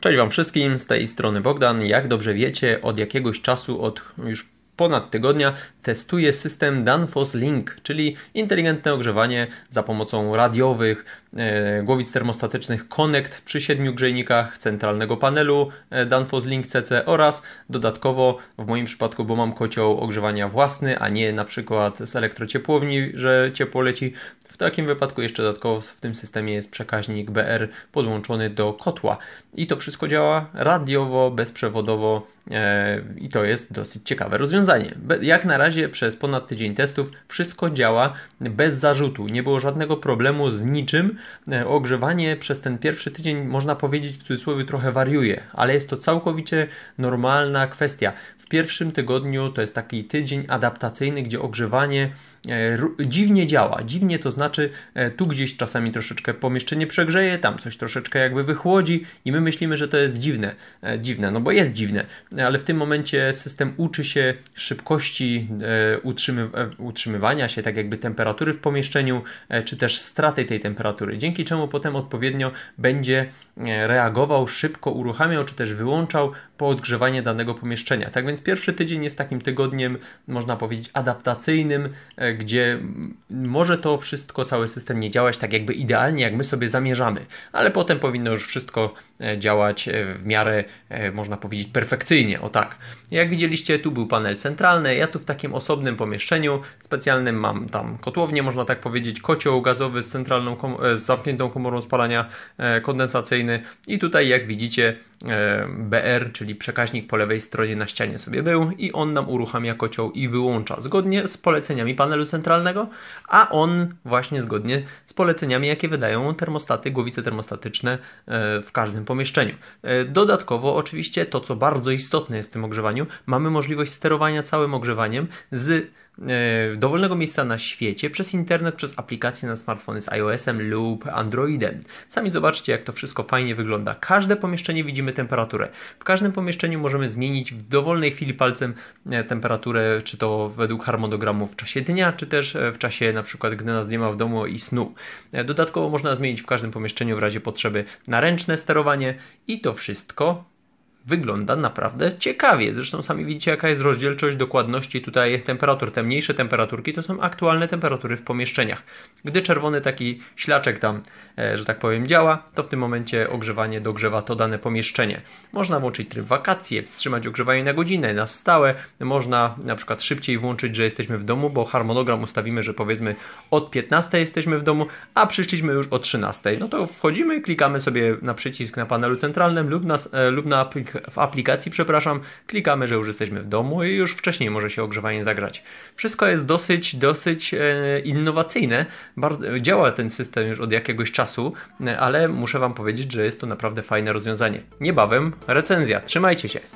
Cześć Wam wszystkim, z tej strony Bogdan. Jak dobrze wiecie, od jakiegoś czasu, od już ponad tygodnia testuje system Danfoss Link, czyli inteligentne ogrzewanie za pomocą radiowych, e, głowic termostatycznych Connect przy siedmiu grzejnikach, centralnego panelu e, Danfoss Link CC oraz dodatkowo w moim przypadku, bo mam kocioł ogrzewania własny, a nie na przykład z elektrociepłowni, że ciepło leci, w takim wypadku jeszcze dodatkowo w tym systemie jest przekaźnik BR podłączony do kotła i to wszystko działa radiowo, bezprzewodowo e, i to jest dosyć ciekawe rozwiązanie. Jak na razie przez ponad tydzień testów wszystko działa bez zarzutu, nie było żadnego problemu z niczym. E, ogrzewanie przez ten pierwszy tydzień można powiedzieć w cudzysłowie trochę wariuje, ale jest to całkowicie normalna kwestia. W pierwszym tygodniu to jest taki tydzień adaptacyjny, gdzie ogrzewanie e, dziwnie działa. Dziwnie to znaczy, e, tu gdzieś czasami troszeczkę pomieszczenie przegrzeje, tam coś troszeczkę jakby wychłodzi i my myślimy, że to jest dziwne. E, dziwne, no bo jest dziwne, ale w tym momencie system uczy się szybkości utrzymy, utrzymywania się, tak jakby temperatury w pomieszczeniu, czy też straty tej temperatury, dzięki czemu potem odpowiednio będzie reagował, szybko uruchamiał, czy też wyłączał po odgrzewanie danego pomieszczenia. Tak więc więc pierwszy tydzień jest takim tygodniem, można powiedzieć, adaptacyjnym, e, gdzie może to wszystko, cały system nie działać tak jakby idealnie, jak my sobie zamierzamy, ale potem powinno już wszystko e, działać e, w miarę, e, można powiedzieć, perfekcyjnie, o tak. Jak widzieliście, tu był panel centralny, ja tu w takim osobnym pomieszczeniu specjalnym mam tam kotłownię, można tak powiedzieć, kocioł gazowy z centralną, z zamkniętą komorą spalania kondensacyjny i tutaj jak widzicie BR, czyli przekaźnik po lewej stronie na ścianie sobie był i on nam uruchamia kocioł i wyłącza, zgodnie z poleceniami panelu centralnego, a on właśnie zgodnie poleceniami, jakie wydają termostaty, głowice termostatyczne e, w każdym pomieszczeniu. E, dodatkowo, oczywiście, to co bardzo istotne jest w tym ogrzewaniu, mamy możliwość sterowania całym ogrzewaniem z e, dowolnego miejsca na świecie przez internet, przez aplikacje na smartfony z iOS-em lub Androidem. Sami zobaczcie, jak to wszystko fajnie wygląda. Każde pomieszczenie widzimy temperaturę. W każdym pomieszczeniu możemy zmienić w dowolnej chwili palcem temperaturę, czy to według harmonogramu w czasie dnia, czy też w czasie na przykład, gdy nas nie ma w domu i snu. Dodatkowo można zmienić w każdym pomieszczeniu w razie potrzeby na ręczne sterowanie i to wszystko wygląda naprawdę ciekawie. Zresztą sami widzicie, jaka jest rozdzielczość dokładności tutaj temperatur. Te mniejsze temperaturki to są aktualne temperatury w pomieszczeniach. Gdy czerwony taki ślaczek tam, e, że tak powiem, działa, to w tym momencie ogrzewanie dogrzewa to dane pomieszczenie. Można włączyć tryb wakacje, wstrzymać ogrzewanie na godzinę, na stałe. Można na przykład szybciej włączyć, że jesteśmy w domu, bo harmonogram ustawimy, że powiedzmy od 15 jesteśmy w domu, a przyszliśmy już o 13. No to wchodzimy, klikamy sobie na przycisk na panelu centralnym lub na, e, lub na aplikacji w aplikacji, przepraszam, klikamy, że już jesteśmy w domu i już wcześniej może się ogrzewanie zagrać. Wszystko jest dosyć, dosyć e, innowacyjne. Bardzo, działa ten system już od jakiegoś czasu, e, ale muszę Wam powiedzieć, że jest to naprawdę fajne rozwiązanie. Niebawem recenzja. Trzymajcie się!